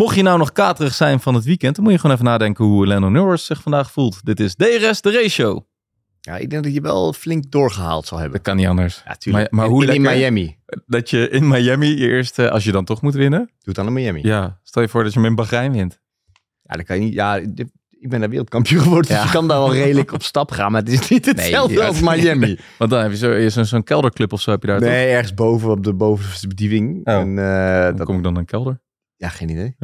Mocht je nou nog katerig zijn van het weekend, dan moet je gewoon even nadenken hoe Lando Norris zich vandaag voelt. Dit is rest, de ratio. Ja, ik denk dat je wel flink doorgehaald zal hebben. Dat kan niet anders. Ja, Maar, maar hoe in, in Miami. Dat je in Miami je eerste, als je dan toch moet winnen. Doe het dan in Miami. Ja, stel je voor dat je hem in Bahrein wint. Ja, dan kan je niet. Ja, ik ben daar wereldkampioen geworden, dus ja. dus je kan daar wel redelijk op stap gaan. Maar het is niet hetzelfde als Miami. Want dan heb je zo'n zo, kelderclub of zo heb je daar Nee, ergens boven op de bovenste verdieping. Oh. En, eh, dan dat... kom ik dan een kelder? Ja, geen idee.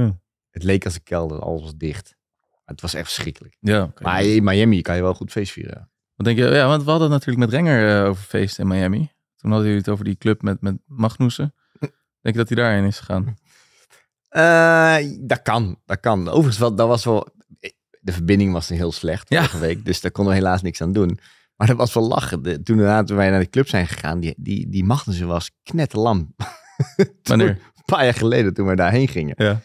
Het leek als een kelder, alles was dicht. Het was echt verschrikkelijk. Ja, Maar in Miami kan je wel goed feest vieren. Wat denk je? Ja, want we hadden natuurlijk met Renger eh, over feest in Miami. Toen hadden jullie het over die club met, met Magnussen. denk je dat hij daarin is gegaan? Eh, dat kan, dat kan. Overigens, wel, dat was wel... De verbinding was heel slecht ja. vorige week, dus daar konden we helaas niks aan doen. Maar dat was wel lachen. De, toen, toen wij naar de club zijn gegaan, die, die, die Magnussen was knetterlam. Wanneer? paar jaar geleden toen we daarheen gingen. Ja.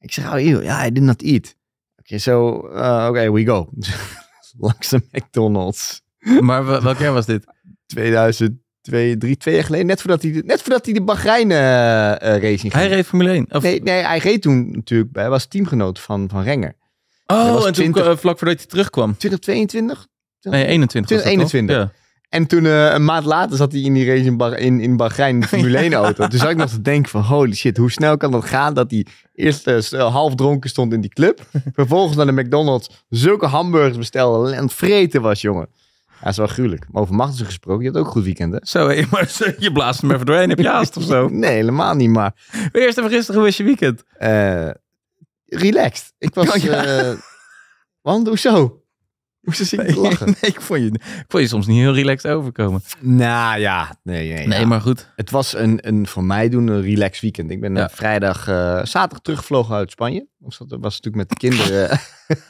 Ik zeg, oh eeuw, ja, I did not eat. Oké, okay, so, eh, oké, we go. Langs de McDonald's. Maar welke jaar was dit? 2000 twee, drie, twee jaar geleden. Net voordat hij, net voordat hij de Bahrein uh, eh, uh, eh, racing ging. Hij reed Formule 1? Nee, nee, hij reed toen natuurlijk. Hij was teamgenoot van, van Renger. Oh, en toen vlak voordat hij terugkwam. 2022? 20, nee, 20, 21. 21. Ja. En toen eh, een maand later zat hij in die race in, Bar in, Bahrein, in de Formule 1 auto. Dus zat ik nog te denken van, holy shit, hoe snel kan dat gaan dat hij eerst eh, eh, half dronken stond in die club. Vervolgens naar de McDonald's zulke hamburgers bestelde en het vreten was, jongen. Ja, dat is wel gruwelijk. Maar over Magnussen gesproken, je had ook een goed weekend, hè? Zo, maar je blaast hem even doorheen. Heb je haast of zo? nee, helemaal niet, maar... maar eerst even gisteren, hoe was je weekend? Uh, relaxed. Ik was... Oh, want hoezo? zien nee, lachen? ik vond, je, vond je soms niet heel relaxed overkomen. Nou ja, nee. Nee, nee maar goed. Het was een, een voor mij doen een relaxed weekend. Ik ben eh, vrijdag, eh, zaterdag teruggevlogen uit Spanje. dat was natuurlijk met de kinderen,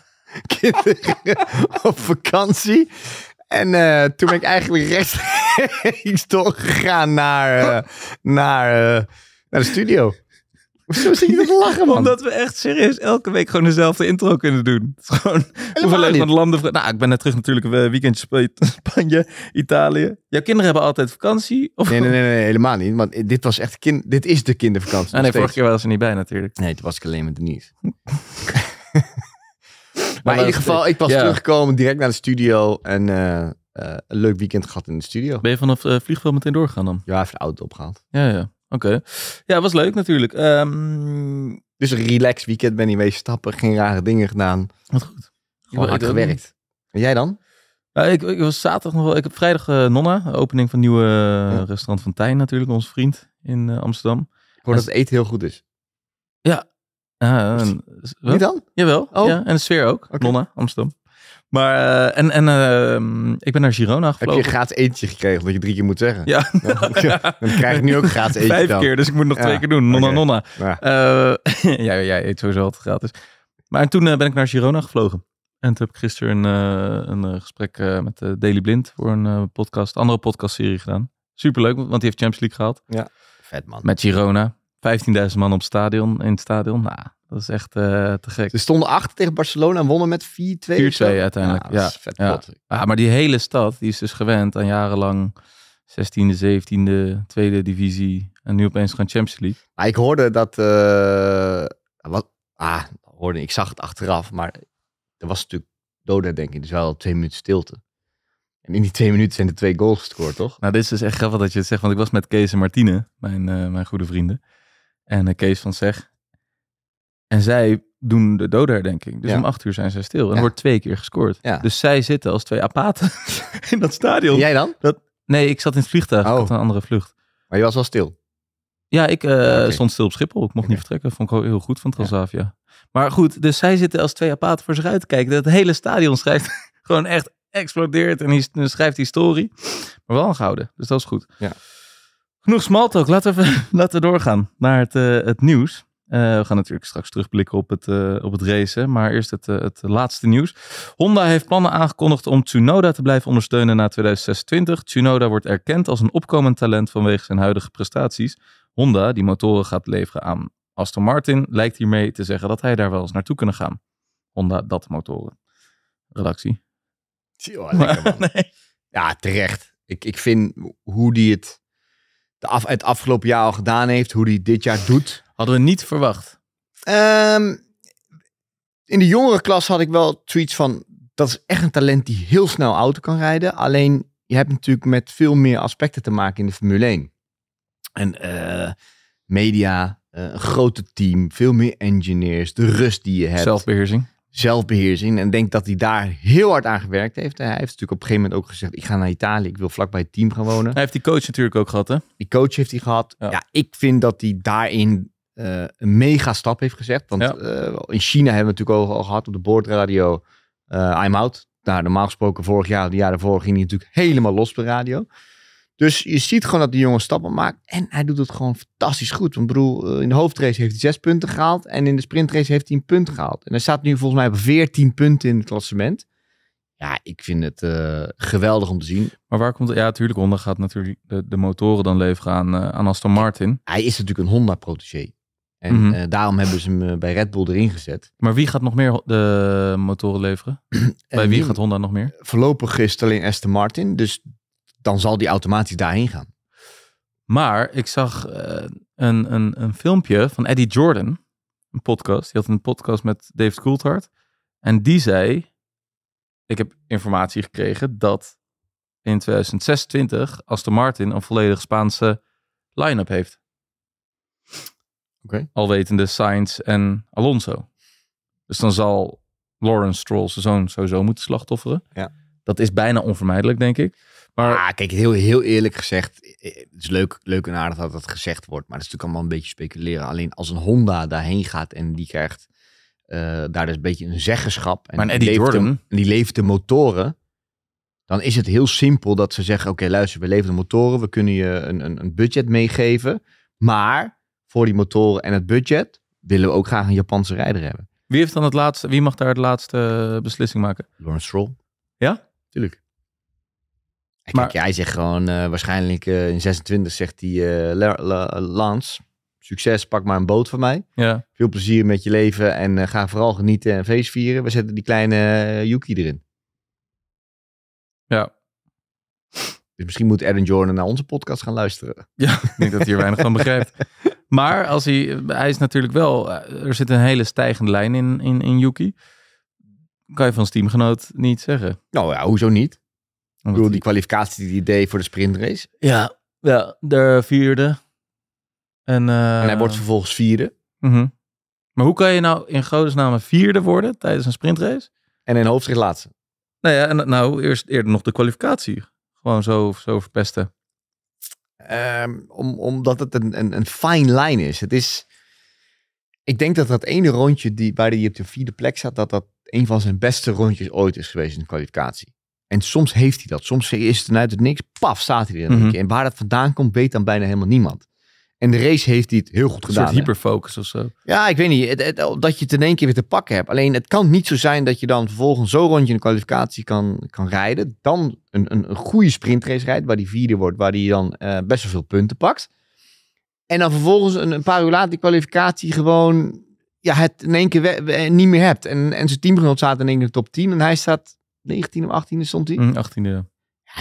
kinderen op vakantie. En eh, toen ben ik eigenlijk rechtstreeks doorgegaan naar, naar, naar de studio. Zo zie je dat lachen, man. Omdat we echt serieus elke week gewoon dezelfde intro kunnen doen. gewoon hoeveel landen. Nou, ik ben net terug natuurlijk eh, Weekendje weekendje Spanje, Italië. Jouw kinderen hebben altijd vakantie? Of... Nee, nee, nee, nee, helemaal niet. Want dit, was echt kind... dit is de kindervakantie. En ah, nee, vorige keer waren ze niet bij natuurlijk. Nee, toen was ik alleen met Denise. maar in ieder geval, ik was teruggekomen direct naar de studio. En eh, eh, een leuk weekend gehad in de studio. Ben je vanaf uh, vliegveld meteen doorgegaan dan? Ja, even de auto opgehaald. Ja, ja. Oké. Okay. Ja, was leuk natuurlijk. Ehm, dus een relax weekend ben je mee stappen, geen rare dingen gedaan. Wat goed. Gewoon hard gewerkt. En jij dan? ik, ik, was zaterdag nog wel. Ik heb vrijdag uh, Nonna, opening van het nieuwe eh, restaurant van Tijn natuurlijk, onze vriend in eh, Amsterdam. Ik hoor dat het eten heel goed is. Ja. En, Niet dan? Jawel. Oh. Ja, en de sfeer ook. Nonna, Amsterdam. Maar, eh, en, en ehm, ik ben naar Girona gevlogen. Heb je een gratis eentje gekregen, dat je drie keer moet zeggen? Ja. dan krijg ik nu ook gratis eentje Vijf keer, dus ik moet nog twee keer doen. Nonna, okay. nonna. Ja. Eh, jij, eet sowieso altijd gratis. Maar toen eh, ben ik naar Girona gevlogen. En toen heb ik gisteren een, gesprek met Daily Blind voor een podcast, andere podcastserie gedaan. Superleuk, want die heeft Champions League gehaald. Ja, vet man. Met Girona. 15.000 man op stadion, in het stadion. Nou, dat is echt eh, te gek. Ze stonden achter tegen Barcelona en wonnen met 4-2. 4-2 uiteindelijk. Ja, Vet ja. ja, ah, maar die hele stad die is dus gewend aan jarenlang 16e, 17e, tweede divisie. En nu opeens gaan Champions League. Maar ik hoorde dat. Eh, wat, ah, hoorde, ik zag het achteraf. Maar er was natuurlijk doden, denk ik. Dus wel twee minuten stilte. En in die twee minuten zijn de twee goals gescoord, toch? Nou, dit is dus echt grappig dat je het zegt. Want ik was met Kees en Martine, mijn, eh, mijn goede vrienden. En Kees van Zeg, en zij doen de dodenherdenking. Dus om acht uur zijn zij stil. En wordt twee keer gescoord. Dus zij zitten als twee apaten in dat stadion. Jij dan? Dat, nee, ik zat in het vliegtuig. Oh. een andere vlucht. Maar je was wel stil? Ja, ik eh, stond stil op Schiphol. Ik mocht niet vertrekken. Vond ik heel goed van Transavia. Maar goed, dus zij zitten als twee apaten voor zich uit te kijken. Dat hele stadion schrijft gewoon echt explodeert. En hij schrijft historie. Maar wel een gouden. Dus dat is goed. Ja. Genoeg smalltalk, Laten we, laten doorgaan naar het, eh, het nieuws. Eh, we gaan natuurlijk straks terugblikken op het, eh, op het racen. Maar eerst het, eh, het laatste nieuws. Honda heeft plannen aangekondigd om Tsunoda te blijven ondersteunen na 2026. Tsunoda wordt erkend als een opkomend talent vanwege zijn huidige prestaties. Honda, die motoren gaat leveren aan Aston Martin, lijkt hiermee te zeggen dat hij daar wel eens naartoe kunnen gaan. Honda, dat motoren. Redactie. lekker man. Ja, terecht. Ik, ik vind hoe die het de af, het afgelopen jaar al gedaan heeft, hoe die dit jaar doet Hadden we niet verwacht. Ehm, in de jongere klas had ik wel tweets van, dat is echt een talent die heel snel auto kan rijden. Alleen, je hebt natuurlijk met veel meer aspecten te maken in de Formule 1. En eh, media, uh, een grote team, veel meer engineers, de rust die je hebt. Zelfbeheersing zelfbeheersing. En denk dat hij daar heel hard aan gewerkt heeft. Hij heeft natuurlijk op een gegeven moment ook gezegd: ik ga naar Italië, ik wil vlakbij het team gaan wonen. Hij heeft die coach natuurlijk ook gehad, hè? Die coach heeft hij gehad. Ja, ja ik vind dat hij daarin eh, een mega stap heeft gezet. Want eh, in China hebben we natuurlijk al, al gehad op de boordradio uh, I'm out. Nou, normaal gesproken vorig jaar, de jaar daarvoor ging hij natuurlijk helemaal los per radio. Dus je ziet gewoon dat die jongen stappen maakt. En hij doet het gewoon fantastisch goed. Want bedoel, in de hoofdrace heeft hij zes punten gehaald. En in de sprintrace heeft hij een punt gehaald. En hij staat nu volgens mij op veertien punten in het klassement. Ja, ik vind het geweldig om te zien. Maar waar komt... Ja, natuurlijk, Honda gaat natuurlijk de, de motoren dan leveren aan, aan Aston Martin. Hij is natuurlijk een honda protege. En mhm. eh, daarom hebben ze hem eh, bij Red Bull erin gezet. Maar wie gaat nog meer de motoren leveren? bij wie gaat Honda nog meer? Voorlopig is het alleen Aston Martin. Dus dan zal die automatisch daarheen gaan. Maar ik zag eh, een, een, een filmpje van Eddie Jordan. Een podcast. Die had een podcast met David Coulthard. En die zei... Ik heb informatie gekregen dat in 2026 Aston Martin een volledig Spaanse line-up heeft. Okay. Alwetende Sainz en Alonso. Dus dan zal Lawrence Stroll zijn zoon sowieso moeten slachtofferen. Ja. Dat is bijna onvermijdelijk, denk ik. Maar ah, kijk, heel, heel eerlijk gezegd, eh, eh, het is leuk, leuk en aardig dat dat gezegd wordt. Maar dat is natuurlijk allemaal een beetje speculeren. Alleen als een Honda daarheen gaat en die krijgt eh, daar dus een beetje een zeggenschap. En die leeft, de, die de motoren. Dan is het heel simpel dat ze zeggen, oké luister, we leveren de motoren. We kunnen je een, een, een budget meegeven. Maar voor die motoren en het budget, willen we ook graag een Japanse rijder hebben. Wie, heeft dan het laatste, wie mag daar de laatste eh, beslissing maken? Lawrence Stroll. Ja? Tuurlijk. Kijk, maar, jij zegt gewoon eh, waarschijnlijk eh, in 26 zegt hij uh, Lance, succes, pak maar een boot van mij. Ja. Veel plezier met je leven en ga vooral genieten en feest vieren. We zetten die kleine Yuki erin. Ja. Dus misschien moet Aaron Jordan naar onze podcast gaan luisteren. Ja, ik denk dat hij er weinig van begrijpt. Maar als hij, hij is natuurlijk wel, eh, er zit een hele stijgende lijn in, in, in Yuki. Kan je van zijn teamgenoot niet zeggen. Nou ja, hoezo niet? Ik bedoel, die kwalificatie die hij deed voor de sprintrace. Ja, ja de vierde. En, eh, en hij wordt vervolgens vierde. Mhm. Maar hoe kan je nou in godesnaam vierde worden tijdens een sprintrace? En in hoofdstrijd laatste. Nou ja, en, nou eerst eerder nog de kwalificatie. Gewoon zo, zo verpesten. Ehm, om, omdat het een, een, een fine line is. Het is. Ik denk dat dat ene rondje die, waar hij op de vierde plek zat, dat dat een van zijn beste rondjes ooit is geweest in de kwalificatie. En soms heeft hij dat. Soms is het vanuit het niks, paf, staat hij er een mm En waar dat vandaan komt, weet dan bijna helemaal niemand. En de race heeft hij het heel goed gedaan. soort hyperfocus of zo. Ja, ik weet niet. dat je het in één keer weer te pakken hebt. Alleen het kan niet zo zijn dat je dan vervolgens zo'n rondje in de kwalificatie kan, kan rijden. Dan een, een, een goede sprintrace rijdt, waar die vierde wordt, waar die dan eh, best wel veel punten pakt. En dan vervolgens een, een paar uur later die kwalificatie gewoon ja, het in één keer eh, niet meer hebt. En, en zijn teamgenoot zaten in één keer in de top 10 en hij staat 19 of 18 stond hij. 18e, mm, ja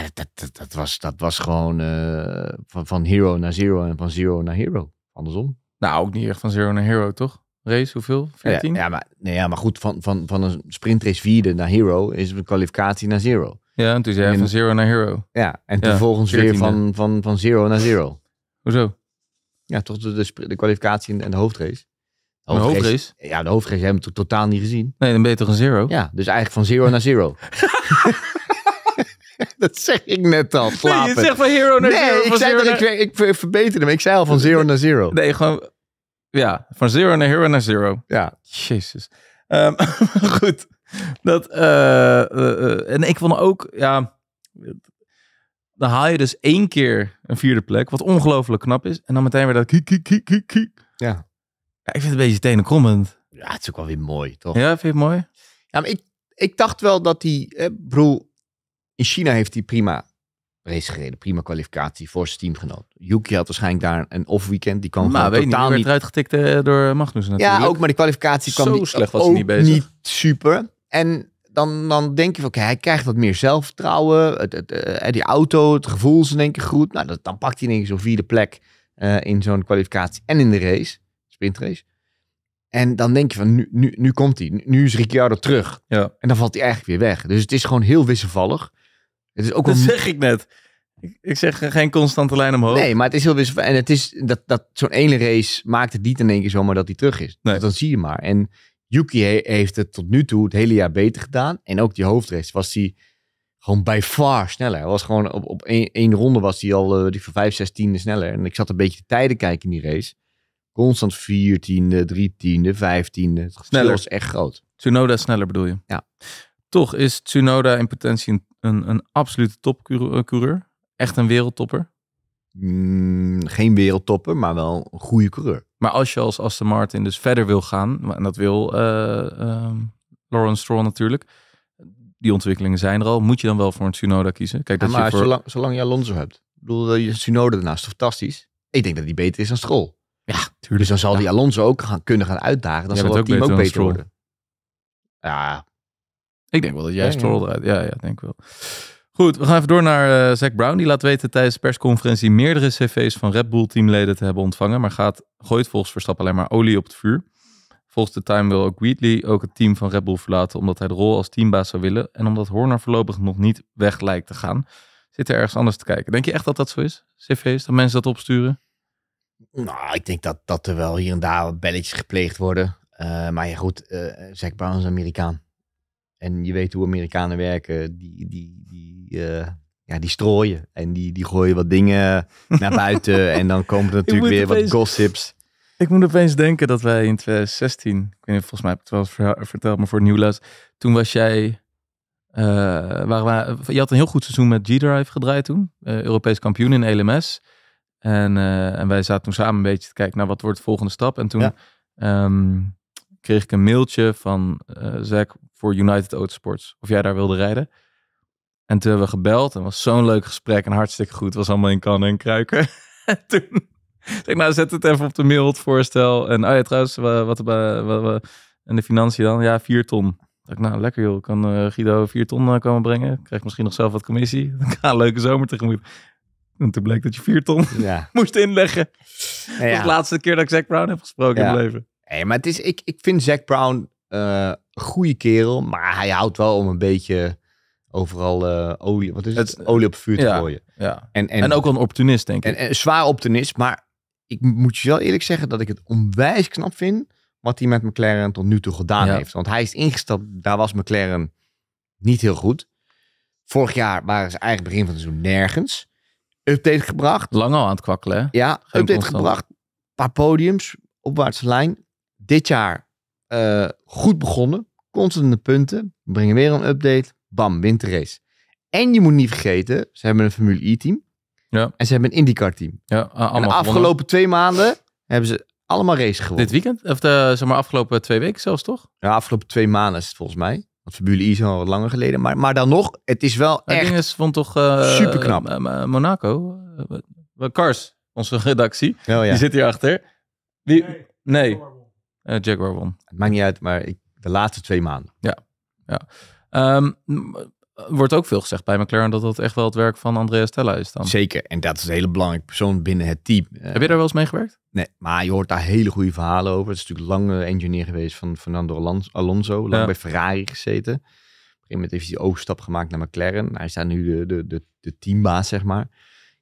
dat, dat, dat, was, dat was gewoon eh, van, van hero naar zero en van zero naar hero. Andersom. Nou, ook niet echt van zero naar hero, toch? Race, hoeveel? 14? Ja, ja, maar, nee, ja maar goed, van, van, van een sprintrace vierde naar hero is een kwalificatie naar zero. Ja, en toen zei je van zero naar hero. Ja, en vervolgens weer van, van, van zero naar zero. Hoezo? Ja, toch de, de, de kwalificatie en de hoofdrace. De hoofdrace, hoofdrace? Ja, de hoofdrace hebben we totaal niet gezien. Nee, dan ben je toch een zero? Ja, dus eigenlijk van zero naar zero. dat zeg ik net al. Slapen. Nee, je zegt van hero naar nee, zero. Ik, zei ik, ik verbeterde hem. Ik zei al van zero naar zero. Nee, gewoon... Ja, van zero naar hero naar zero. Ja. Jezus. Ehm, goed. Dat, eh, eh, eh, en ik vond ook, ja... Dan haal je dus één keer een vierde plek, wat ongelooflijk knap is. En dan meteen weer dat kiek, kiek, kiek, kiek, Ja. ja. Ik vind het een beetje comment. Ja, het is ook wel weer mooi, toch? Ja, vind je het mooi? Ja, maar ik, ik dacht wel dat die... Eh, broer, in China heeft hij prima race gereden. Prima kwalificatie voor zijn teamgenoot. Yuki had waarschijnlijk daar een off-weekend. Die kwam nou, maar weet totaal niet. uitgetikt eh, door Magnus natuurlijk. Ja, ook. Maar die kwalificatie kwam Zo slecht was niet bezig. niet super. En dan, dan denk je van, oké, hij krijgt wat meer zelfvertrouwen. Het, het, eh, eh, die auto, het gevoel is denk één goed. Nou, dat, dan pakt hij in één zo'n vierde plek in zo'n kwalificatie. En in de race, sprintrace. En dan denk je van, nu, nu, nu komt hij. Nu is Ricciardo terug. Ja. En dan valt hij eigenlijk weer weg. Dus het is gewoon heel wisselvallig. Het is ook dat een... zeg ik net. Ik, zeg eh, geen constante lijn omhoog. Nee, maar het is heel wisselend En het is dat, dat zo'n ene race maakt het niet in één keer zomaar dat hij terug is. Dat dus dan zie je maar. En Yuki heeft het tot nu toe het hele jaar beter gedaan. En ook die hoofdrace was hij gewoon bij far sneller. Hij was gewoon op, op één, ronde was hij al die eh, voor vijf 6 tiende sneller. En ik zat een beetje de tijden kijken in die race. Constant viertiende, drie tiende, 15e. Het was echt groot. Tsunoda sneller bedoel je? Ja. Toch is Tsunoda in potentie een, een, absolute topcoureur. Eh, Echt een wereldtopper. Mm, geen wereldtopper, maar wel een goede coureur. Maar als je als Aston Martin dus verder wil gaan, en dat wil uh, uh, Lawrence Stroll natuurlijk, die ontwikkelingen zijn er al, moet je dan wel voor een Tsunoda kiezen? Kijk, dat je voor... zolang, zolang, je Alonso hebt, ik bedoel, eh, je Tsunoda daarnaast fantastisch. Ik denk dat die beter is dan Stroll. Ja, tuurlijk. Dus dan zal die Alonso ook gaan, kunnen gaan uitdagen. Dan zal het team ook beter worden. Ja, ik denk wel dat jij Stroll eruit. Ja, ja, denk wel. Goed, we gaan even door naar uh, eh, Zack Brown. Die laat weten tijdens de persconferentie meerdere cv's van Red Bull-teamleden te hebben ontvangen. Maar gaat, gooit volgens Verstappen alleen maar olie op het vuur. Volgens de Time wil ook Wheatley ook het team van Red Bull verlaten. Omdat hij de rol als teambaas zou willen. En omdat Horner voorlopig nog niet weg lijkt te gaan. Zit er ergens anders te kijken. Denk je echt dat dat zo is? CV's, dat mensen dat opsturen? Nou, ik denk dat, dat er wel hier en daar belletjes gepleegd worden. Eh, maar ja, goed, uh, eh, Zack Brown is Amerikaan. En je weet hoe Amerikanen werken, die, die, die, eh, ja, die strooien en die, die gooien wat dingen naar buiten. en dan komt er natuurlijk weer wat gossips. Ik moet opeens denken dat wij in 2016, ik weet niet, volgens mij heb ik het wel verteld, maar voor Nieuwlaas, toen was jij uh, waren we, je had een heel goed seizoen met G-Drive gedraaid toen. Eh, Europees kampioen in LMS. En, en wij zaten toen samen een beetje te kijken naar wat wordt de volgende stap. En toen ehm, kreeg ik een mailtje van Zack voor United Autosports. Of jij daar wilde rijden. En toen hebben we gebeld. En was zo'n leuk gesprek. En hartstikke goed. was allemaal in kan en kruiken. toen zei ik, nou zet het even op de mail, het voorstel. En oh ja, trouwens, wat, we en de financiën dan? Ja, vier ton. ik, nou lekker joh. Kan eh, Guido vier ton eh, komen brengen? Krijg misschien nog zelf wat commissie. Dan ga een leuke zomer tegemoet. En toen bleek dat je vier ton moest inleggen. Ja, de laatste keer dat ik Zack Brown heb gesproken in mijn leven. Nee, maar het is, ik, ik vind Zack Brown uh, eh, goede kerel, maar hij houdt wel om een beetje overal eh, olie, wat is het, eh, olie op vuur te gooien. Ja. En, en, ook wel een opportunist, denk ik. En, zwaar opportunist, maar ik moet je wel eerlijk zeggen dat ik het onwijs knap vind wat hij met McLaren tot nu toe gedaan heeft. Want hij is ingestapt, daar was McLaren niet heel goed. Vorig jaar waren ze eigenlijk begin van het seizoen nergens. Update gebracht. Lang al aan het kwakkelen, Ja, update constant. gebracht. paar podiums, opwaartse lijn. Dit jaar eh, goed begonnen, de punten, brengen weer een update, bam, wint de race. En je moet niet vergeten, ze hebben een Formule E-team ja. en ze hebben een IndyCar-team. Ja, de afgelopen twee maanden hebben ze allemaal race gewonnen. Dit weekend? Of de, zeg maar afgelopen twee weken zelfs, toch? Ja, afgelopen twee maanden is het volgens mij. Want Formule E is al wat langer geleden. Maar, maar dan nog, het is wel Dinges vond toch... Uh, eh, super knap. Eh, Monaco. Cars, onze redactie. Oh, ja. Die zit hier achter. nee. Eh, Jaguar won. Het maakt niet uit, maar ik, de laatste twee maanden. Ja, ja. Ehm, wordt ook veel gezegd bij McLaren dat dat echt wel het werk van Andrea Stella is dan. Zeker, en dat is een hele belangrijke persoon binnen het team. Eh, Heb je daar wel eens mee gewerkt? Nee, maar je hoort daar hele goede verhalen over. Het is natuurlijk lange engineer geweest van Fernando Alonso, lang bij Ferrari gezeten. Op een gegeven moment heeft hij die overstap gemaakt naar McLaren. Hij is nu de, de, de teambaas, zeg maar.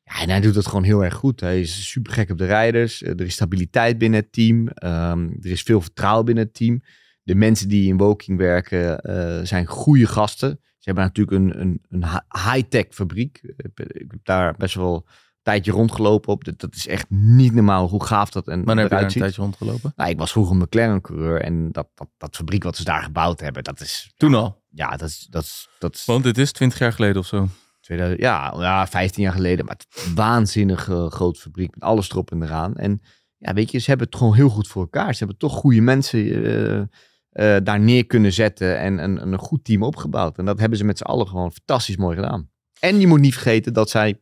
Ja, en hij doet dat gewoon heel erg goed. Hij is super gek op de rijders. Eh, er is stabiliteit binnen het team. Ehm, er is veel vertrouwen binnen het team. De mensen die in Woking werken eh, zijn goede gasten. Ze hebben natuurlijk een, een, een high-tech fabriek. Ik heb daar best wel een tijdje rondgelopen op. Dat, is echt niet normaal hoe gaaf dat en Maar heb je een tijdje rondgelopen? Nou, ik was vroeger McLaren-coureur. En dat, dat, dat fabriek wat ze daar gebouwd hebben, dat is... Toen al? Ja, dat is... Dat dat Want dit is twintig jaar geleden of zo? ja, ja, 15 jaar geleden. Maar het waanzinnig waanzinnige eh, groot fabriek met alles erop en eraan. En ja, weet je, ze hebben het gewoon heel goed voor elkaar. Ze hebben toch goede mensen uh, daar neer kunnen zetten en een, een goed team opgebouwd. En dat hebben ze met z'n allen gewoon fantastisch mooi gedaan. En je moet niet vergeten dat zij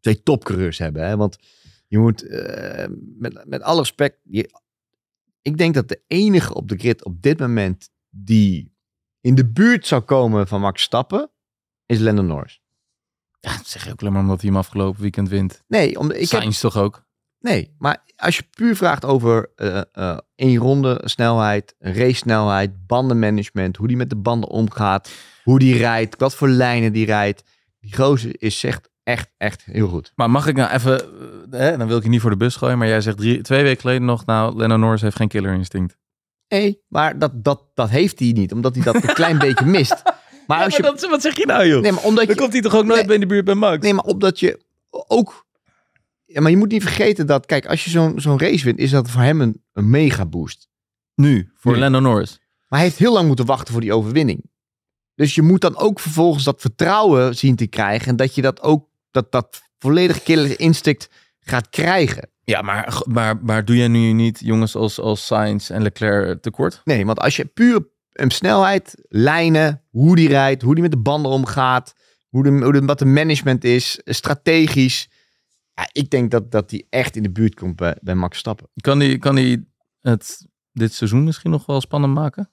twee topcoureurs hebben. Hè? Want je moet, met, met alle respect, je, ik denk dat de enige op de grid op dit moment die in de buurt zou komen van Max Stappen, is Lennon Norris. Ja, dat zeg je ook alleen maar omdat hij hem afgelopen weekend wint. Nee, om, ik Sainz toch ook? Nee, maar als je puur vraagt over uh, één ronde snelheid, race snelheid, bandenmanagement, hoe die met de banden omgaat, hoe die rijdt, wat voor lijnen die rijdt. Die gozer is echt, echt, echt heel goed. Maar mag ik nou even, eh, hè, dan wil ik je niet voor de bus gooien, maar jij zegt twee weken geleden nog, nou, Lennon Norris heeft geen killer instinct. Nee, maar dat, dat, dat heeft hij niet, omdat hij dat een klein beetje mist. Maar, als je... wat zeg je nou, joh? Nee, maar omdat Dan komt hij toch ook nooit nee, in de buurt bij Max? Nee, maar omdat je ook... Ja, maar je moet niet vergeten dat, kijk, als je zo'n zo'n race wint, is dat voor hem een, een mega boost. Nu, voor Lando Norris. Maar hij heeft heel lang moeten wachten voor die overwinning. Dus je moet dan ook vervolgens dat vertrouwen zien te krijgen. En dat je dat ook, dat, dat volledig killer instinct gaat krijgen. Ja, maar, maar, maar doe jij nu niet jongens als, als Sainz en Leclerc tekort? Nee, want als je puur hem snelheid, lijnen, hoe die rijdt, hoe die met de banden omgaat, hoe de, hoe de, wat de management is, strategisch. Ja, ik denk dat, dat die echt in de buurt komt bij, bij Max Stappen. Kan hij kan het dit seizoen misschien nog wel spannend maken?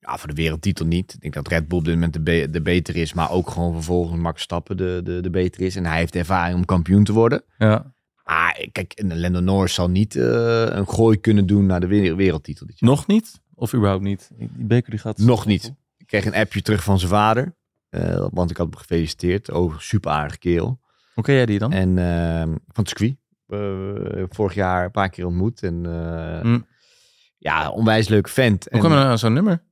Ja, voor de wereldtitel niet. Ik denk dat Red Bull op dit moment de, de beter is. Maar ook gewoon vervolgens Max Stappen de, de, de beter is. En hij heeft ervaring om kampioen te worden. Ja. Maar eh, kijk, Lando Norris zal niet eh, een gooi kunnen doen naar de wereldtitel. Dit jaar. Nog niet? Of überhaupt niet? Die beker die gaat... Nog niet. Ik kreeg een appje terug van zijn vader. Eh, want ik had hem gefeliciteerd. Oh, super aardig kerel. Hoe ken jij die dan? En ehm, van het Uh, vorig jaar een paar keer ontmoet. En eh, hm. ja, onwijs leuk vent. Hoe en, kwam je nou aan zo'n nummer?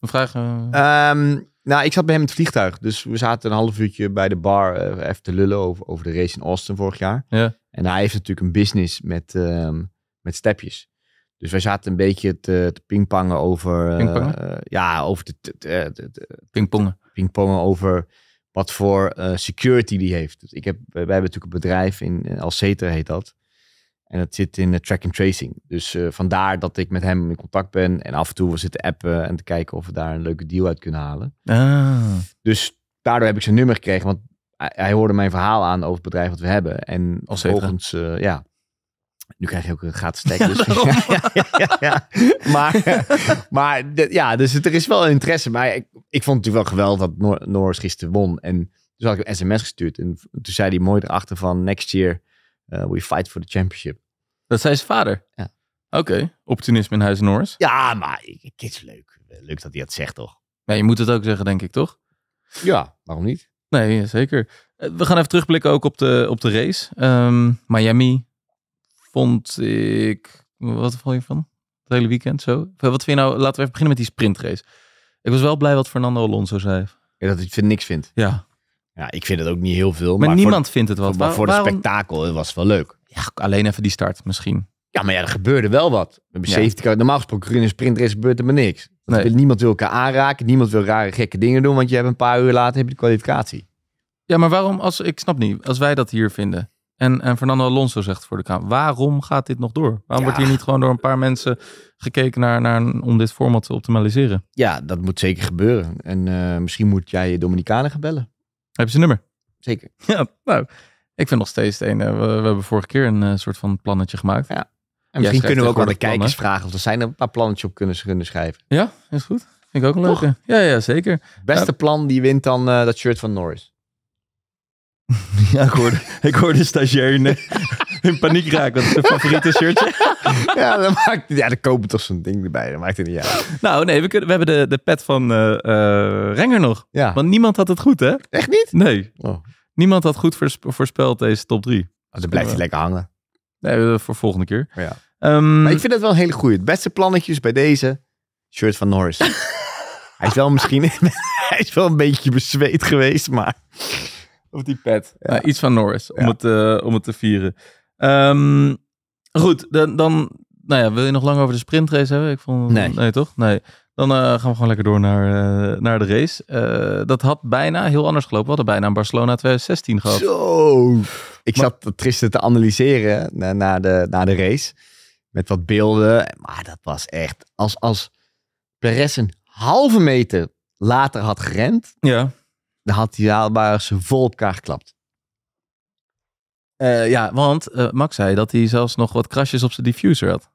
Een vraag. Ehm, nou, ik zat bij hem in het vliegtuig. Dus we zaten een half uurtje bij de bar even te lullen over, over de race in Austin vorig jaar. Ja. En hij heeft natuurlijk een business met, um, met stepjes. Dus wij zaten een beetje te, te pingpangen over. Eh, pingpongen? ja, over de. de, de, pingpongen. Pingpongen over wat voor eh, security die heeft. Dus ik heb, wij hebben natuurlijk een bedrijf in Alceta heet dat. En dat zit in de eh, track and tracing. Dus vandaar dat ik met hem in contact ben. En af en toe we zitten appen en te kijken of we daar een leuke deal uit kunnen halen. Ah. Dus daardoor heb ik zijn nummer gekregen. Want hij, hoorde mijn verhaal aan over het bedrijf wat we hebben. En Alceta. volgens, ja, nu krijg je ook een gratis tag. Ja, dus, ja, ja, Maar, maar ja, dus er is wel interesse. Maar ik, ik vond het natuurlijk wel geweldig dat Noor, Noors gisteren won. En toen had ik een sms gestuurd. En toen zei hij mooi erachter van... Next year eh, we fight for the championship. Dat zei zijn vader? Ja. Oké, optimisme in huis Norris. Ja, maar het is leuk. Leuk dat hij dat zegt, toch? Ja, je moet het ook zeggen, denk ik, toch? Ja, waarom niet? Nee, zeker. Eh, we gaan even terugblikken ook op de, op de race. Ehm, Miami, vond ik. Wat vond je van? Het hele weekend zo. Wat vind je nou? Laten we even beginnen met die sprintrace. Ik was wel blij wat Fernando Alonso zei. Ja, dat hij niks vind Ja. Ja, ik vind het ook niet heel veel. Maar, niemand voor, vindt het wat. Maar voor de spektakel het was het wel leuk. Ja, alleen even die start misschien. Ja, maar ja, er gebeurde wel wat. Met ja. normaal gesproken in een sprintrace gebeurt er maar niks. Niemand wil elkaar aanraken. Niemand wil rare gekke dingen doen. Want je hebt een paar uur later heb je de kwalificatie. Ja, maar waarom? Als, ik snap niet. Als wij dat hier vinden. En, en Fernando Alonso zegt voor de Kamer: waarom gaat dit nog door? Waarom wordt hier niet gewoon door een paar mensen gekeken naar, naar om dit format te optimaliseren? Ja, dat moet zeker gebeuren. En eh, misschien moet jij je Dominicanen gaan bellen. Heb je zijn nummer? Zeker. Ja, nou, ik vind nog steeds één. We, we, hebben vorige keer een eh, soort van plannetje gemaakt. Ja. En misschien kunnen we ook aan de kijkers vragen of er zijn een paar plannetjes op kunnen, schrijven. Ja, is goed. Vind ik ook leuke. Ja, ja, zeker. Beste plan die wint dan eh, dat shirt van Norris. Ja, ik hoorde, ik hoorde de stagiair eh, in, paniek raken. Dat is zijn favoriete shirtje. Ja, dan, maakt, ja, dan kopen toch zo'n ding erbij. Dat maakt het niet uit. Nou, nee, we, kunnen, we hebben de, de pet van uh, Renger nog. Ja. Want niemand had het goed, hè? Echt niet? Nee. Oh. Niemand had goed voorspeld deze top 3. dat dan blijft hij lekker hangen. Nee, voor volgende keer. Ja. Ehm, ik vind dat wel een hele goede Het beste plannetjes bij deze shirt van Norris. hij is wel misschien hij is wel een beetje bezweet geweest, maar... Of die pet. Ja. Nou, iets van Norris, om, het, eh, om het te vieren. Ehm, goed, dan, dan nou ja, wil je nog lang over de sprintrace hebben? Ik vond, nee. toch? Nee. Dan eh, gaan we gewoon lekker door naar, eh, naar de race. dat had bijna heel anders gelopen. We hadden bijna een Barcelona 2016 gehad. Zo! Ik zat zat Tristan te analyseren na, na, de, na de race. Met wat beelden. Maar dat was echt... Als, als Perez een halve meter later had gerend... Ja dan had die zaal ze vol elkaar geklapt. Eh, ja, want eh, Max zei dat hij zelfs nog wat krasjes op zijn diffuser had.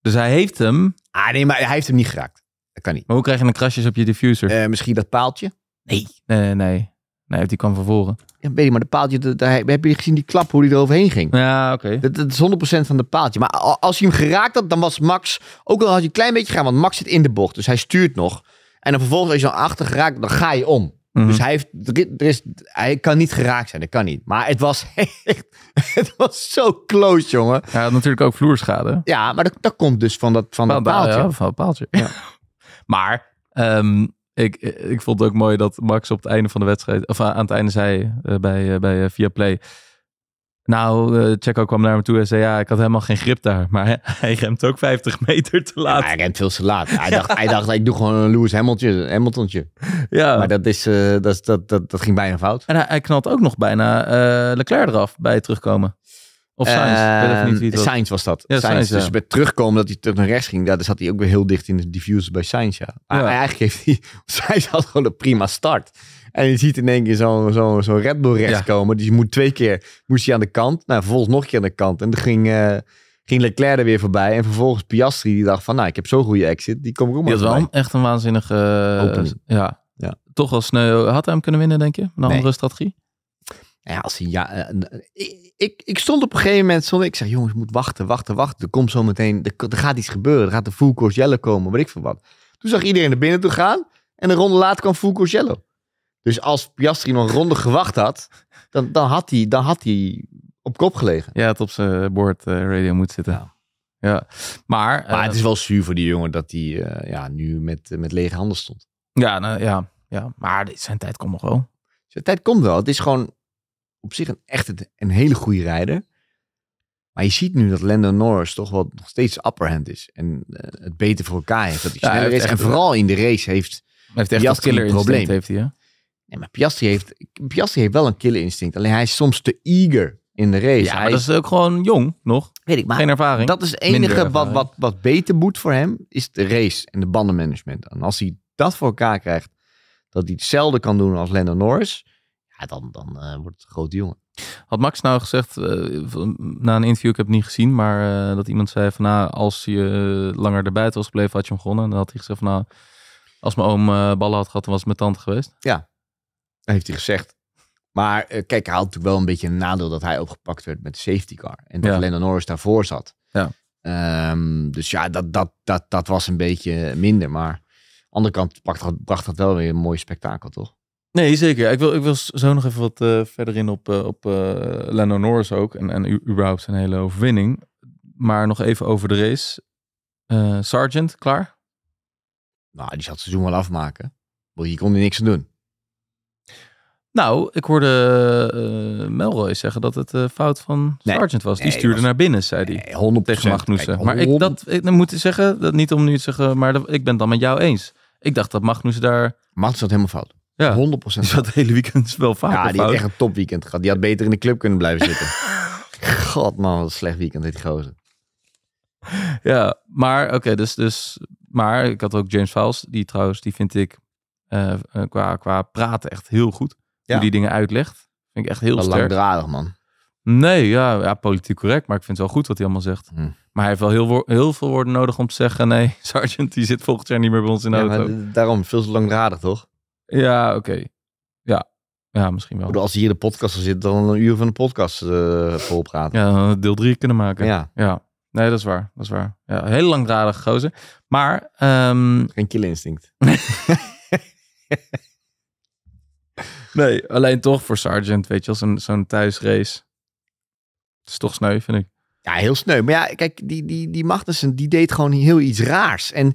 Dus hij heeft hem. Ah nee, maar hij heeft hem niet geraakt. Dat kan niet. Maar hoe krijg je een krasjes op je diffuser? Eh, misschien dat paaltje. Nee. Nee, nee, nee. die kwam van voren. Ja, weet je, maar de paaltje, daar heb je gezien die klap hoe die er overheen ging. Ja, oké. Dat, is 100% van de paaltje. Maar als hij hem geraakt had, dan was Max, ook al had hij een klein beetje gaan, want Max zit in de bocht, dus hij stuurt nog. En dan vervolgens, is je dan achter geraakt, dan ga je om. Mhm. Dus hij, heeft, er is, hij kan niet geraakt zijn, dat kan niet. Maar het was echt, het was zo close, jongen. Ja, had natuurlijk ook vloerschade. Ja, maar dat, dat komt dus van dat, van dat paaltje. Ja, van dat paaltje. Ja. maar ehm, ik, ik vond het ook mooi dat Max op het einde van de wedstrijd, of aan het einde zei eh, bij, eh, bij eh, Via Play. Nou, uh, kwam naar me toe en zei: Ja, ik had helemaal geen grip daar. Maar hij, hij remt ook 50 meter te laat. hij remt veel te laat. Hij, dacht, hij dacht: Ik doe gewoon een Lewis Hamilton, hemeltontje. Ja. Maar dat, is, uh, dat, dat, dat, dat, ging bijna fout. En hij, knalt ook nog bijna uh, Leclerc eraf bij het terugkomen. Of Sainz. Uh, Sainz was dat. Sainz, Dus bij terugkomen dat hij terug naar rechts ging, daar zat hij ook weer heel dicht in de diffuse bij Sainz. Ja. Eigenlijk heeft hij. Sainz had gewoon een prima start. En je ziet in één keer zo'n zo, zo Red Bull rechts komen. Dus je moet twee keer moest hij aan de kant. Nou, vervolgens nog een keer aan de kant. En dan ging, eh, ging Leclerc er weer voorbij. En vervolgens Piastri, die dacht van, nou, ik heb zo'n goede exit. Die kom ik ook maar Dat was echt een waanzinnige... Eh, ja. ja. Toch wel sneu. Had hij hem kunnen winnen, denk je? Een andere strategie? Ja, als hij, ja eh, ik, ik, stond op een gegeven moment, stond, ik zeg jongens, moet wachten, wachten, wachten. Er komt zo meteen, er, er gaat iets gebeuren. Er gaat de full course komen, wat ik veel wat. Toen zag iedereen naar binnen toe gaan. En een ronde later kwam full course dus als Piastri nog ronde gewacht had, dan, dan, had, hij, dan had hij op kop gelegen. Ja, het op zijn eh, boord eh, radio moet zitten. Ja. ja. Maar, maar het eh, is wel zuur voor die jongen dat hij ja, nu met, met lege handen stond. Ja, nou, ja, ja, maar zijn tijd komt nog wel. Zijn tijd komt wel. Het is gewoon op zich een, echt een, hele goede rijder. Maar je ziet nu dat Lando Norris toch wel nog steeds upper is. En het beter voor elkaar heeft. Dat hij sneller is. En vooral in de race heeft, heeft echt een killer probleem. Heeft hij, ja, maar Piastri heeft, Piastri heeft wel een kille instinct. Alleen hij is soms te eager in de race. Ja, maar hij dat is ook gewoon jong nog. Weet ik, maar Geen ervaring. Dat is het enige wat, wat, wat beter moet voor hem, is de race en de bandenmanagement. En als hij dat voor elkaar krijgt, dat hij hetzelfde kan doen als Lando Norris, ja, dan, dan eh, wordt het een grote jongen. Had Max nou gezegd, eh, na een interview, ik heb het niet gezien, maar eh, dat iemand zei van nou, als je langer erbuiten was gebleven, had je hem gewonnen. En dan had hij gezegd van nou, als mijn oom ballen had gehad, dan was het mijn tante geweest. Ja, heeft hij gezegd. Maar eh, kijk, hij had natuurlijk wel een beetje een nadeel dat hij opgepakt werd met de safety car. En dat ja. Lennon Norris daarvoor zat. Ja. Ehm, dus ja, dat, dat, dat, dat was een beetje minder. Maar aan de andere kant bracht, bracht dat wel weer een mooi spektakel, toch? Nee, zeker. Ik wil, ik wil zo nog even wat eh, verder in op, eh, op uh, Lennon Norris ook. En, en überhaupt zijn hele overwinning. Maar nog even over de race. Sergeant, klaar? Nou, die zat het seizoen wel afmaken. Je kon er niks aan doen. Nou, ik hoorde eh, Melroy zeggen dat het eh, fout van Sergeant was. Die stuurde naar binnen, zei hij. Nee, 100 tegen Magnussen. Maar ik, dat, ik moet zeggen, dat niet om nu te zeggen, maar ik ben het dan met jou eens. Ik dacht dat Magnussen daar... Magnussen had helemaal fout. Ja. 100 had het hele weekend wel vaak. Ja, die had echt een topweekend gehad. Die had beter in de club kunnen blijven zitten. God man, wat een slecht weekend dit gozer. Ja, maar oké, dus, dus... Maar ik had ook James Files, die trouwens, die vind ik eh, qua, qua praten echt heel goed. Hoe die dingen uitlegt. Vind ik echt heel langdradig, man. Nee, ja, ja, politiek correct. Maar ik vind het wel goed wat hij allemaal zegt. Hm. Maar hij heeft wel heel, veel woorden nodig om te zeggen... nee, sergeant, die zit volgend jaar niet meer bij ons in de auto. daarom, veel te langdradig, toch? Ja, oké. Ja. ja, misschien wel. Als hij hier de podcast zit, dan een uur van de podcast uh, eh, vol praten. Ja, deel drie kunnen maken. Ja. ja. Nee, dat is waar. Dat is waar. Ja, heel langdradig gozer. Maar... Um... Geen kill instinct. Nee, alleen toch voor Sargent, weet je wel, zo'n zo'n thuisrace. Het is toch sneu, vind ik. Ja, heel sneu. Maar ja, kijk, die, die, die Magnussen, die deed gewoon heel iets raars. En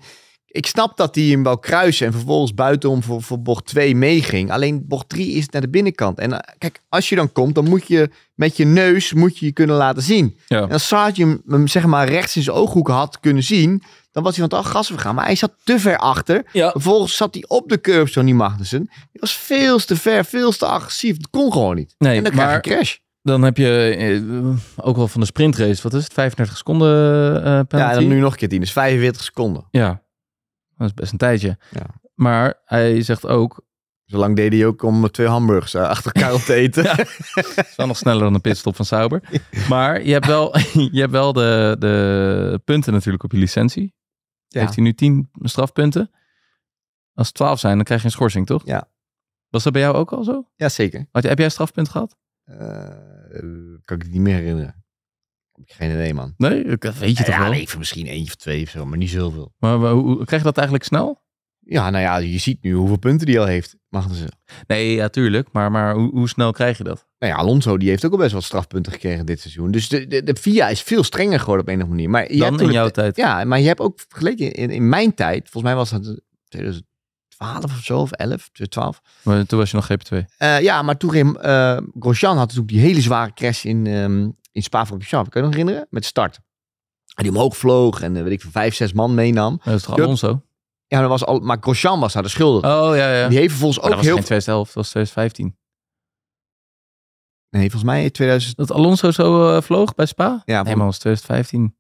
ik snap dat hij hem wel kruisen en vervolgens buitenom voor, voor bocht 2 meeging. Alleen bocht 3 is naar de binnenkant. En eh, kijk, als je dan komt, dan moet je met je neus moet je, je kunnen laten zien. En als Sarge hem, hem, zeg maar rechts in zijn ooghoek had kunnen zien, dan was hij van het oh, gas gaan. Maar hij zat te ver achter. Vervolgens zat hij op de curb, zo niet Magnussen. Hij was veel te ver, veel te agressief. Dat kon gewoon niet. en dan krijg je crash dan heb je eh, ook wel van de sprintrace, wat is het, 35 seconden uh, eh, penalty? Ja, en dan nu nog een keer 10, dus 45 seconden. Ja, dat is best een tijdje. Ja. Maar hij zegt ook... Zolang deed hij ook om twee hamburgers eh, achter elkaar op te eten. ja, dat is wel nog sneller dan de pitstop van Sauber. Maar je hebt wel, je hebt wel de, de punten natuurlijk op je licentie. Heeft hij nu 10 strafpunten? Als het 12 zijn, dan krijg je een schorsing, toch? Ja. Was dat bij jou ook al zo? Ja, zeker. Had, heb jij een strafpunt gehad? Eh, kan ik het niet meer herinneren geen idee, man. Nee, weet je nou toch wel? Ja, misschien eentje of twee of zo, maar niet zoveel. Maar, hoe, krijg je dat eigenlijk snel? Ja, nou ja, je ziet nu hoeveel punten die al heeft, dus ze Nee, ja, tuurlijk. Maar, maar hoe, hoe, snel krijg je dat? Nou ja, Alonso die heeft ook al best wel strafpunten gekregen dit seizoen. Dus de, de, de VIA is veel strenger geworden op een of andere manier. Maar je Dan in jouw tijd. Ja, maar je hebt ook vergeleken in, in mijn tijd, volgens mij was dat 2012 of zo, of 11, 12. Maar toen was je nog GP2. Eh, ja, maar toen uh, Grosjean had natuurlijk die hele zware crash in, ehm, in spa van Kun je nog herinneren? Met start. En die omhoog vloog en eh, weet ik veel, vijf, zes man meenam. Dat is toch Alonso? Ja, dat was al, maar Grosjean was daar de schuldig. Oh ja, ja. Die heeft volgens ook heel... Dat was geen 2011, dat was 2015. Nee, volgens mij 2000... Dat Alonso zo eh, vloog bij Spa? Ja. Helemaal was 2015.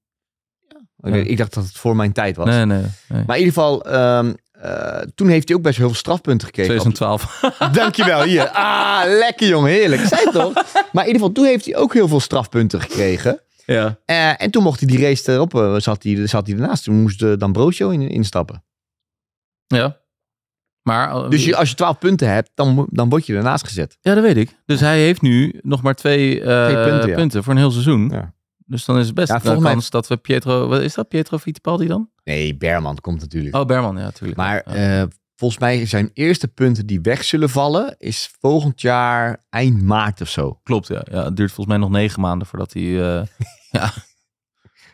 Ja. Ik dacht dat het voor mijn tijd was. Nee, nee. Maar in ieder geval, ehm, eh, toen heeft hij ook best heel veel strafpunten gekregen. 2012. Dankjewel, hier. Ah, lekker jong, heerlijk. Zij toch? Maar in ieder geval, toen heeft hij ook heel veel strafpunten gekregen. Ja. Eh, en toen mocht hij die race erop, eh, zat hij, zat hij ernaast. Toen moest dan Brocio in, instappen. Ja. Maar, dus als je 12 punten hebt, dan, dan word je ernaast gezet. Ja, dat weet ik. Dus hij heeft nu nog maar twee, punten, punten, voor een heel seizoen. Ja. Dus dan is het best ja, een mij... kans dat we Pietro... Wat is dat? Pietro Fittipaldi dan? Nee, Berman komt natuurlijk. Oh, Berman, ja, natuurlijk. Maar eh, volgens mij zijn eerste punten die weg zullen vallen... is volgend jaar eind maart of zo. Klopt, ja. ja het duurt volgens mij nog negen maanden voordat hij... Eh, ja.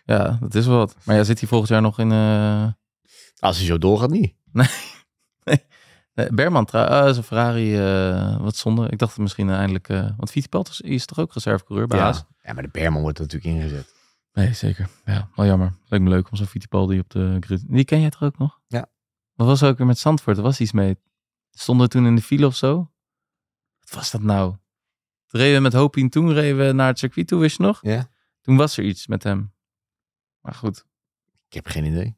ja, dat is wat. Maar ja, zit hij volgend jaar nog in... Eh? Als hij zo doorgaat, niet. Nee. Eh, Berman, uh, ah, zijn Ferrari, eh, wat zonde. Ik dacht misschien eindelijk... Eh, want Fittipaldi is, is toch ook reservecoureur bij ja. Haas? Ja, maar de Berman wordt natuurlijk ingezet. Nee, zeker. Ja, wel jammer. Leek me leuk om zo'n Fittipaldi op de grid... Die ken jij toch ook nog? Ja. Wat was er ook weer met Zandvoort? Er was iets mee. Stonden toen in de file of zo? Wat was dat nou? Toen reden we met Hoping, toen reden we naar het circuit toe, wist je nog? Ja. Toen was er iets met hem. Maar goed. Ik heb geen idee.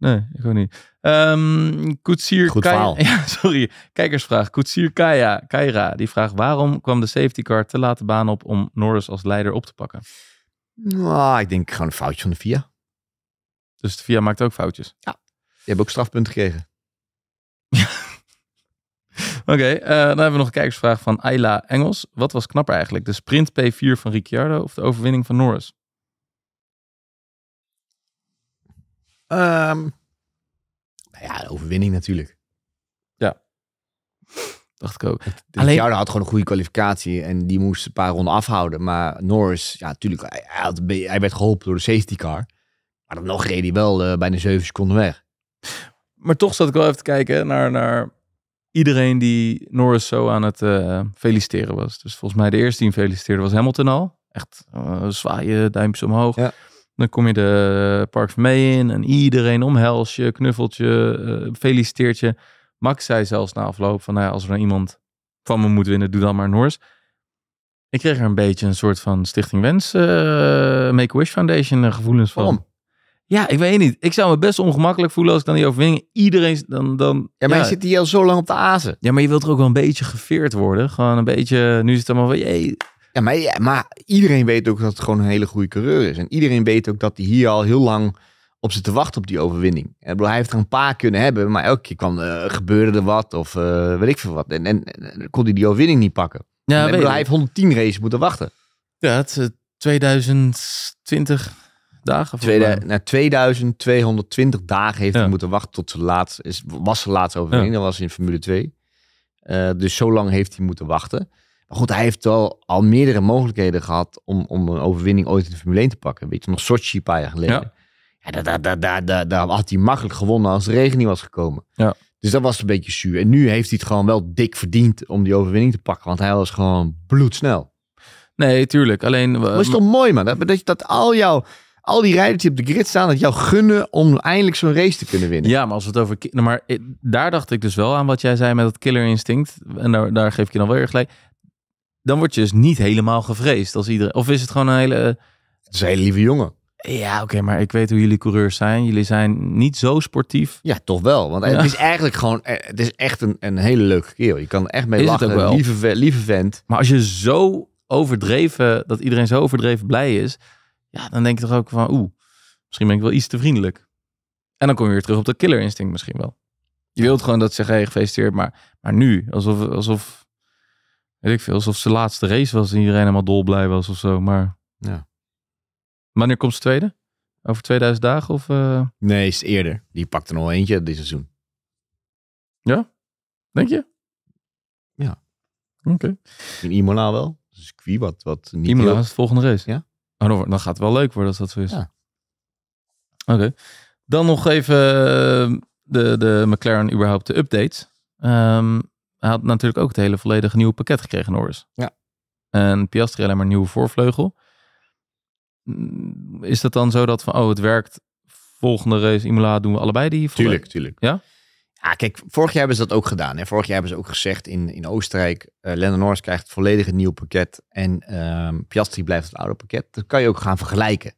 Nee, ik ook niet. Um, Koetsier Goed Kaya, sorry. Kijkersvraag. Koetsier Kaya, Kaira, die vraagt... waarom kwam de safety car te late baan op om Norris als leider op te pakken? Nou, ik denk gewoon een foutje van de VIA. Dus de VIA maakt ook foutjes? Ja. Je hebt ook strafpunten gekregen. Oké, eh, dan hebben we nog een kijkersvraag van Ayla Engels. Wat was knapper eigenlijk? De sprint P4 van Ricciardo of de overwinning van Norris? Um, ja, overwinning natuurlijk. Ja. Dacht ik ook. Alleen... Jarno had gewoon een goede kwalificatie en die moest een paar ronden afhouden. Maar Norris, ja, natuurlijk, hij, hij werd geholpen door de safety car. Maar dan nog reed hij wel eh, bijna zeven seconden weg. Maar toch zat ik wel even te kijken naar, naar iedereen die Norris zo aan het eh, feliciteren was. Dus volgens mij de eerste die hem feliciteerde was Hamilton al. Echt uh, zwaaien, duimpjes omhoog. Ja. Dan kom je de Park Mee in en iedereen omhelst je, knuffelt je, eh, feliciteert je. Max zei zelfs na afloop van, nou als er nou iemand van me moet winnen, doe dan maar Noors. Ik kreeg er een beetje een soort van Stichting Wens, eh, Make-A-Wish Foundation eh, gevoelens Waarom? van. Ja, ik weet niet. Ik zou me best ongemakkelijk voelen als ik dan die overwinning. Iedereen dan. dan ja, maar je zit hier al zo lang op de azen. Ja, maar je wilt er ook wel een beetje geveerd worden. Gewoon een beetje. Nu is het allemaal van. Jee, ja maar, ja, maar iedereen weet ook dat het gewoon een hele goede coureur is. En iedereen weet ook dat hij hier al heel lang op zit te wachten op die overwinning. Hij heeft er een paar kunnen hebben, maar elke keer kan eh, gebeurde er wat of eh, weet ik veel wat. En, kon hij die overwinning niet pakken. en, hij heeft 110 races moeten wachten. Ja, het eh, is 2020 dagen. Tweede, 2220 nou, dagen heeft hij moeten wachten tot zijn laatste, is, was zijn laatste overwinning. Dat was in Formule 2. dus zo lang heeft hij moeten wachten. Maar goed, hij heeft wel al meerdere mogelijkheden gehad om, om een overwinning ooit in de Formule 1 te pakken. Weet je nog, Sochi een paar jaar geleden. Ja. daar, daar, daar, daar, daar, daar had hij makkelijk gewonnen als de regen niet was gekomen. Ja. Dus dat was een beetje zuur. En nu heeft hij het gewoon wel dik verdiend om die overwinning te pakken. Want hij was gewoon bloedsnel. Nee, tuurlijk. Alleen... Maar het is toch mooi, man. Dat, dat, dat al jouw al die rijders die op de grid staan, dat jou gunnen om eindelijk zo'n race te kunnen winnen. Ja, maar als we het over. Nou, maar eh, daar dacht ik dus wel aan wat jij zei met dat killer instinct. En daar, daar geef ik je dan wel erg gelijk dan word je dus niet helemaal gevreesd als iedereen. Of is het gewoon een hele. Eh, het is een lieve jongen. Ja, oké, maar ik weet hoe jullie coureurs zijn. Jullie zijn niet zo sportief. Ja, toch wel. Want het is eigenlijk gewoon, eh, het is echt een, een hele leuke keel. Je kan echt mee lachen. Het wel. Lieve, lieve vent. Maar als je zo overdreven, dat iedereen zo overdreven blij is, ja, dan denk je toch ook van, oeh, misschien ben ik wel iets te vriendelijk. En dan kom je weer terug op dat killer instinct misschien wel. Je wilt gewoon dat ze zeggen, gefeliciteerd, maar, maar nu, alsof, alsof Weet ik veel, alsof ze laatste race was en iedereen helemaal dolblij was of zo. Maar ja. wanneer komt ze tweede? Over 2000 dagen of? Uh... Nee, is eerder. Die pakt er nog eentje dit seizoen. Ja? Denk je? Ja. Oké. Okay. In Imola wel. Dus wie wat, wat niet Imola is de volgende race? Ja. Oh, dan, dan gaat het wel leuk worden als dat zo is. Ja. Oké. Dan nog even eh, de, de McLaren überhaupt de update. Ehm, hij had natuurlijk ook het hele volledige nieuwe pakket gekregen, Norris. Ja. En Piastri alleen maar nieuwe voorvleugel. Is dat dan zo dat van, oh, het werkt, volgende race Imola doen we allebei die volledige? Tuurlijk, tuurlijk. Ja? Ja, kijk, vorig jaar hebben ze dat ook gedaan. Hè? Vorig jaar hebben ze ook gezegd in, in Oostenrijk, uh, eh, Lennon Norris krijgt volledig een nieuw pakket en uh, Piastri blijft het oude pakket. Dat kan je ook gaan vergelijken.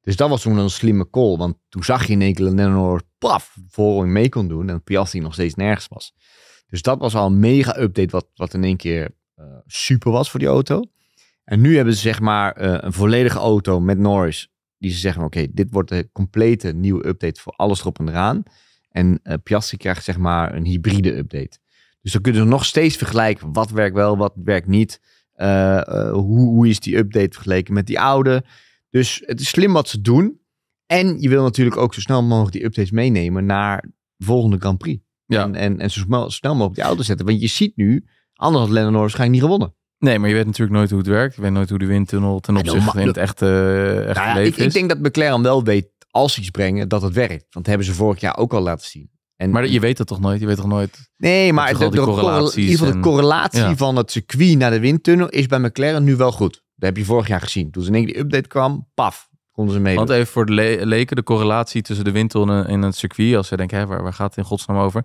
Dus dat was toen een slimme call, want toen zag je in één keer Lennon Norris, paf, voor mee kon doen en Piastri nog steeds nergens was. Dus dat was al een mega update wat, wat in één keer eh, super was voor die auto. En nu hebben ze zeg maar eh, een volledige auto met Norris Die ze zeggen, oké, dit wordt de complete nieuwe update voor alles erop en eraan. En uh, Piastri krijgt zeg maar een hybride update. Dus dan kunnen ze nog steeds vergelijken wat werkt wel, wat werkt niet. hoe, hoe is die update vergeleken met die oude. Dus het is slim wat ze doen. En je wil natuurlijk ook zo snel mogelijk die updates meenemen naar de volgende Grand Prix. Ja. En, en, en zo snel, mogelijk die auto zetten. Want je ziet nu, anders had Lennon Norris waarschijnlijk niet gewonnen. Nee, maar je weet natuurlijk nooit hoe het werkt. Je weet nooit hoe de windtunnel ten opzichte van het echte, eh, echte nou ja, leven ik, is. Ik denk dat McLaren wel weet, als ze iets brengen, dat het werkt. Want dat hebben ze vorig jaar ook al laten zien. En, maar je weet dat toch nooit? Je weet toch nooit? Nee, maar de, in ieder geval de correlatie van het circuit naar de windtunnel is bij McLaren nu wel goed. Dat heb je vorig jaar gezien. Toen ze in één die update kwam, paf, ze mee. Want even voor de leken, de correlatie tussen de windtunnel en, het circuit. Als je denkt, hè, waar, waar, gaat het in godsnaam over?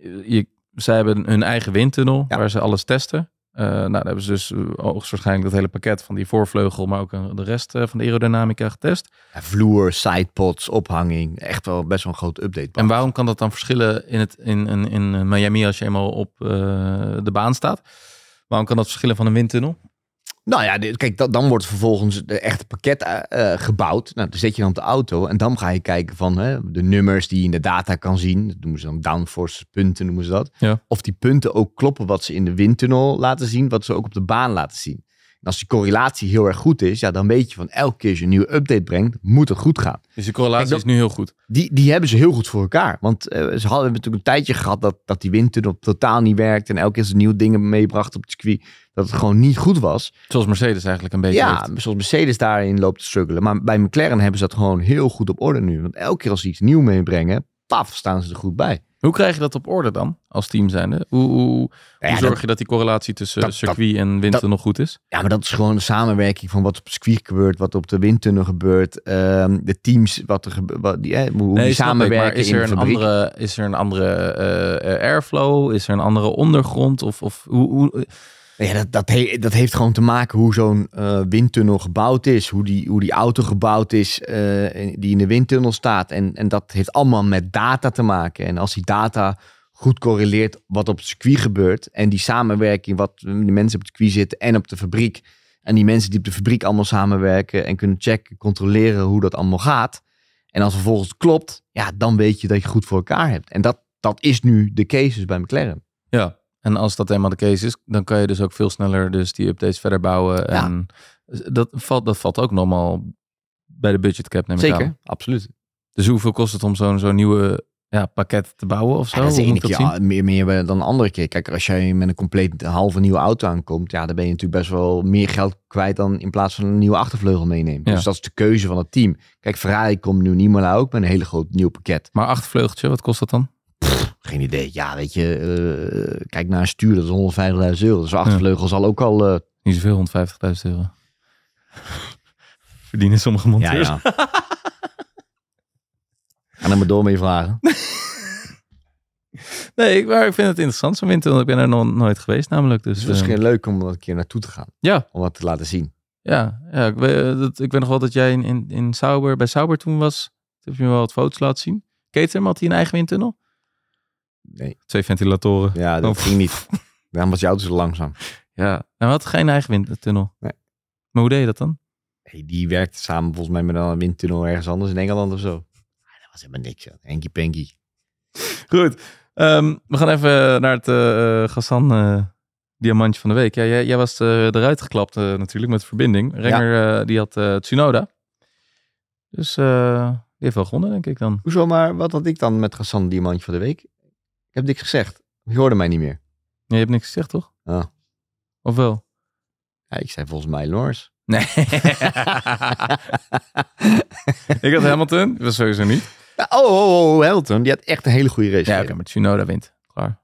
Eh, je, zij hebben hun eigen windtunnel waar ze alles testen. Eh, nou, daar hebben ze dus eh, waarschijnlijk dat hele pakket van die voorvleugel, maar ook de rest van de aerodynamica getest. vloer, sidepods, ophanging, echt wel best wel een groot update. En waarom kan dat dan verschillen in, het, in, in, in Miami als je eenmaal op de baan staat? Waarom kan dat verschillen van een windtunnel? Nou ja, kijk, dan wordt vervolgens echt echte pakket eh, eh, gebouwd. Nou, dan zet je dan op de auto en dan ga je kijken van hè, de nummers die je in de data kan zien. Dat noemen ze dan downforce punten, noemen ze dat. Of die punten ook kloppen wat ze in de windtunnel laten zien, wat ze ook op de baan laten zien als die correlatie heel erg goed is, ja, dan weet je van elke keer je een nieuwe update brengt, moet het goed gaan. Dus de correlatie is nu heel goed. Die, die hebben ze heel goed voor elkaar. Want eh, ze hadden natuurlijk een tijdje gehad dat, dat die windtunnel totaal niet werkt. En elke keer ze nieuwe dingen meebracht op het circuit, dat het gewoon niet goed was. Zoals Mercedes eigenlijk een beetje. Ja, zoals Mercedes daarin loopt te struggelen. Maar bij McLaren hebben ze dat gewoon heel goed op orde nu. Want elke keer als ze iets nieuw meebrengen, paf, staan ze er goed bij. Hoe krijg je dat op orde dan als team zijnde? Hoe, hoe, hoe nou zorg je dat die correlatie tussen dat, circuit en winter nog goed is? Ja, maar dat is gewoon de samenwerking van wat op circuit gebeurt, wat op de windtunnel gebeurt, ehm, de teams, wat er wat, die, hoe nee, samenwerken. Ik, is, er in een andere, is er een andere eh, airflow? Is er een andere ondergrond? Of, of hoe, hoe ja, dat, dat, dat heeft gewoon te maken hoe zo'n eh, windtunnel gebouwd is. Hoe die, hoe die auto gebouwd is eh, die in de windtunnel staat. En, en dat heeft allemaal met data te maken. En als die data goed correleert wat op het circuit gebeurt. En die samenwerking, wat eh, de mensen op het circuit zitten en op de fabriek. En die mensen die op de fabriek allemaal samenwerken en kunnen checken, controleren hoe dat allemaal gaat. En als vervolgens klopt, ja, dan weet je dat je goed voor elkaar hebt. En dat, dat is nu de cases bij McLaren. Ja, en als dat eenmaal de case is, dan kan je dus ook veel sneller dus die updates verder bouwen. Ja. En dat valt, dat valt ook normaal bij de budget cap, neem ik Zeker, absoluut. Dus hoeveel kost het om zo'n zo'n nieuwe ja, pakket te bouwen of zo? Ja, dat is meer, meer dan andere keer. Kijk, als jij met een compleet halve nieuwe auto aankomt, ja, dan ben je natuurlijk best wel meer geld kwijt dan in plaats van een nieuwe achtervleugel meenemen. Dus dat is de keuze van het team. Kijk, Ferrari komt nu niet, meer ook met een hele groot nieuw pakket. Maar achtervleugeltje, wat kost dat dan? Geen idee. Ja, weet je, eh, kijk naar een stuur, dat is 150.000 euro. Dus acht zal al ook al... Uh... Niet zoveel, 150.000 euro. Verdienen sommige monteurs. Ja, ja. Ga maar door mee vragen. nee, ik, maar ik vind het interessant zo'n winter, ik ben er nog nooit geweest namelijk. Dus, het is misschien eh, leuk om een keer naartoe te gaan. Ja. Om wat te laten zien. Ja, ja ik, weet, dat, ik weet nog wel dat jij in, in, Sauber, bij Sauber toen was. Toen heb je me wel wat foto's laten zien. kater had hij een eigen windtunnel. Nee. Twee ventilatoren. Ja, dat ging niet. Daarom was je auto zo langzaam. Ja, nou, en wat geen eigen windtunnel. Nee. Maar hoe deed je dat dan? Hey, die werkte samen volgens mij met een windtunnel ergens anders in Engeland of zo. Ah, dat was helemaal niks. Enkie penkie. Goed. Ehm, we gaan even eh, naar het uh, eh, eh, Gassan diamantje van de week. Ja, jij, jij was eruit geklapt natuurlijk met de verbinding. Renger die had Tsunoda. Dus die heeft wel gewonnen denk ik dan. Hoezo, maar wat had ik dan met Gassan diamantje van de week? heb niks gezegd. Je hoorde mij niet meer. Nee, je hebt niks gezegd, toch? Ja. Ah. Of wel? Ja, ik zei volgens mij Loors. Nee. ik had Hamilton. Dat was sowieso niet. Oh, oh, oh, oh, Hamilton. Die had echt een hele goede race. Ja, oké, okay, maar Tsunoda wint. Klaar.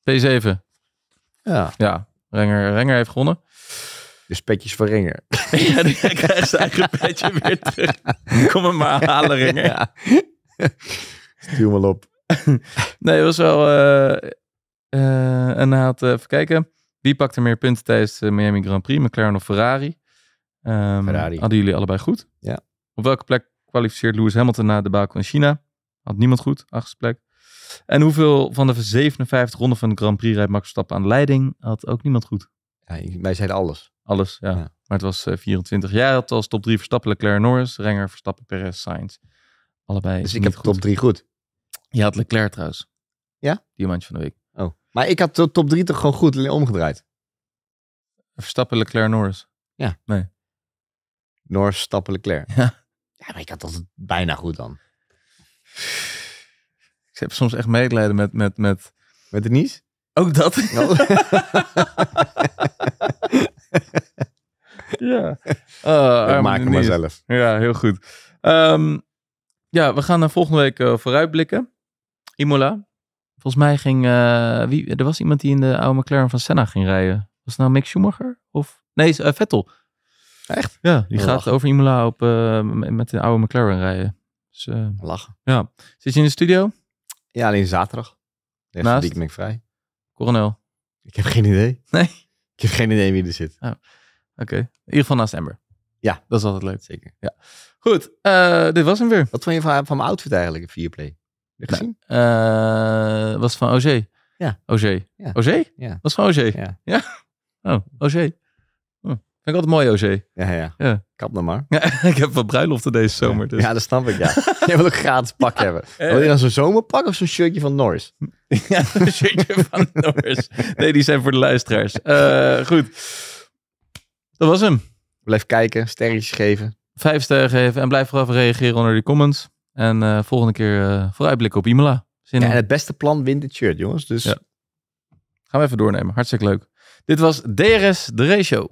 P7. Ja. Ja, Renger, Renger heeft gewonnen. Dus petjes van Ringer. ja, die krijgt zijn eigen petje weer terug. Kom hem maar halen, Ringer. Ja. Stuur me op. nee, het was wel... Eh, eh, en hij had, eh, even kijken, wie pakte meer punten tijdens de Miami Grand Prix? McLaren of Ferrari? Ehm, Ferrari. Hadden jullie allebei goed? Ja. Op welke plek kwalificeert Lewis Hamilton na de Baku in China? Had niemand goed, achtste plek. En hoeveel van de 57 ronden van de Grand Prix rijdt Max Verstappen aan de leiding? Had ook niemand goed. Ja, wij zeiden alles. Alles, ja. Maar het was uh, 24. jaar had als top 3 Verstappen, Leclerc, Norris, Renger, Verstappen, Perez, Sainz. Allebei Dus ik heb top 3 goed. Je had Leclerc trouwens. Ja? Diamantje van de week. Oh. Maar ik had de top 3 toch gewoon goed omgedraaid? Verstappen, Leclerc, Norris. Ja. Nee. Norris, Stappen, Leclerc. Ja. Ja, maar ik had dat bijna goed dan. Ik heb soms echt medelijden met... Met, met... met Denise? Ook dat. Oh. ja. Uh, ik ah, maak hem maar zelf. Ja, heel goed. Ehm, ja, we gaan naar volgende week uh, vooruitblikken. Imola. Volgens mij ging, eh, wie, er was iemand die in de oude McLaren van Senna ging rijden. Was het nou Mick Schumacher? Of, nee, eh, Vettel. Echt? Ja, die oh, gaat over Imola op, eh, met de oude McLaren rijden. Dus, Lachen. Ja. Zit je in de studio? Ja, alleen zaterdag. De Naast? Die ben ik vrij. Coronel. Ik heb geen idee. Nee? Ik heb geen idee wie er zit. Oh. Oké. In ieder geval naast Ember. Ja. Dat is altijd leuk. Zeker. Ja. Goed, dit was hem weer. Wat vond je van, van mijn outfit eigenlijk, 4-play? gezien? Eh, was van OG. Ja. OG. Ja. OG? Ja. Was van OG. Ja. Oh, OG. Oh, vind ik altijd mooi, OG. Ja, ja. ja. Kap nou maar. ik heb wat bruiloften deze zomer. Dus. Ja, dat snap ik, ja. Je wil ook gratis pak hebben. Wil je dan zo'n zomerpak of zo'n shirtje van Norris? ja, een shirtje van Norris. Nee, die zijn voor de luisteraars. Eh, goed. Dat was hem. Blijf kijken, sterretjes geven. Vijf sterren geven en blijf vooraf reageren onder die comments. En eh, volgende keer uh, vooruitblikken op Imola. ja, en het beste plan wint het shirt, jongens. Dus... Gaan we even doornemen. Hartstikke leuk. Dit was DRS, de show.